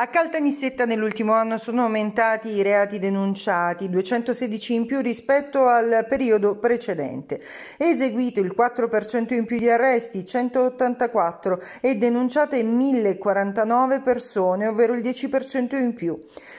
A Caltanissetta nell'ultimo anno sono aumentati i reati denunciati, 216 in più rispetto al periodo precedente. Eseguito il 4% in più di arresti, 184 e denunciate 1049 persone, ovvero il 10% in più.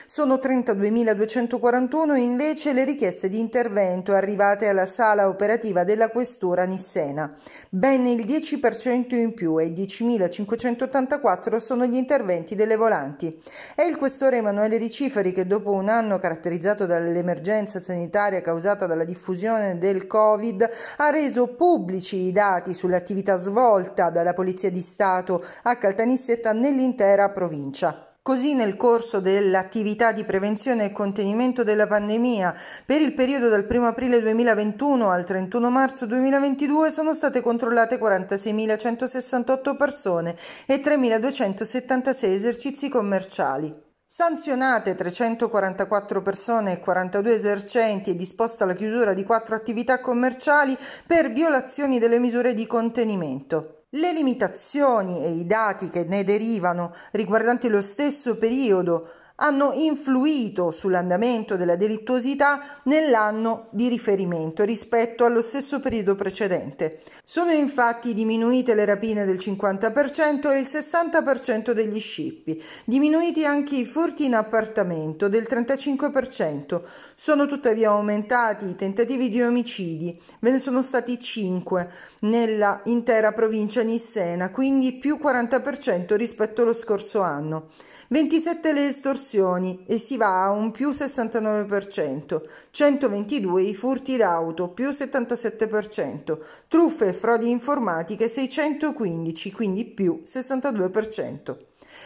Sono 32.241 invece le richieste di intervento arrivate alla sala operativa della Questura Nissena, ben il 10% in più e 10.584 sono gli interventi delle volanti. È il questore Emanuele Riciferi che dopo un anno caratterizzato dall'emergenza sanitaria causata dalla diffusione del Covid ha reso pubblici i dati sull'attività svolta dalla Polizia di Stato a Caltanissetta nell'intera provincia. Così nel corso dell'attività di prevenzione e contenimento della pandemia per il periodo dal 1 aprile 2021 al 31 marzo 2022 sono state controllate 46.168 persone e 3.276 esercizi commerciali. Sanzionate 344 persone e 42 esercenti e disposta la chiusura di 4 attività commerciali per violazioni delle misure di contenimento. Le limitazioni e i dati che ne derivano riguardanti lo stesso periodo hanno influito sull'andamento della delittuosità nell'anno di riferimento rispetto allo stesso periodo precedente. Sono infatti diminuite le rapine del 50% e il 60% degli scippi, diminuiti anche i furti in appartamento del 35%, sono tuttavia aumentati i tentativi di omicidi, ve ne sono stati 5 nella intera provincia nissena, quindi più 40% rispetto allo scorso anno. 27 le estorsioni aggressioni e si va a un più 69%, 122 i furti d'auto più 77%, truffe e frodi informatiche 615 quindi più 62%.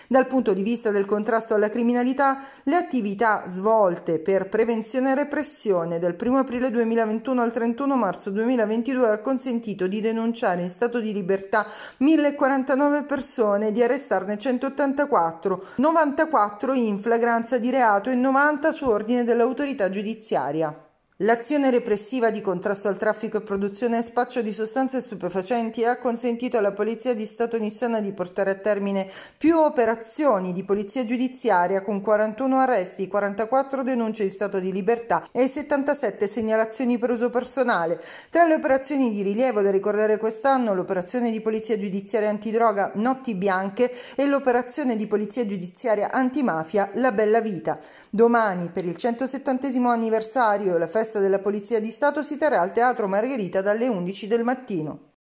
Dal punto di vista del contrasto alla criminalità, le attività svolte per prevenzione e repressione dal 1 aprile 2021 al 31 marzo 2022 ha consentito di denunciare in stato di libertà 1049 persone e di arrestarne 184, 94 in flagranza di reato e 90 su ordine dell'autorità giudiziaria. L'azione repressiva di contrasto al traffico e produzione e spaccio di sostanze stupefacenti ha consentito alla Polizia di Stato nissana di portare a termine più operazioni di polizia giudiziaria con 41 arresti, 44 denunce di stato di libertà e 77 segnalazioni per uso personale. Tra le operazioni di rilievo da ricordare quest'anno l'operazione di polizia giudiziaria antidroga Notti Bianche e l'operazione di polizia giudiziaria antimafia La Bella Vita. Domani, per il 170 anniversario e la festa festa della Polizia di Stato si terrà al Teatro Margherita dalle 11 del mattino.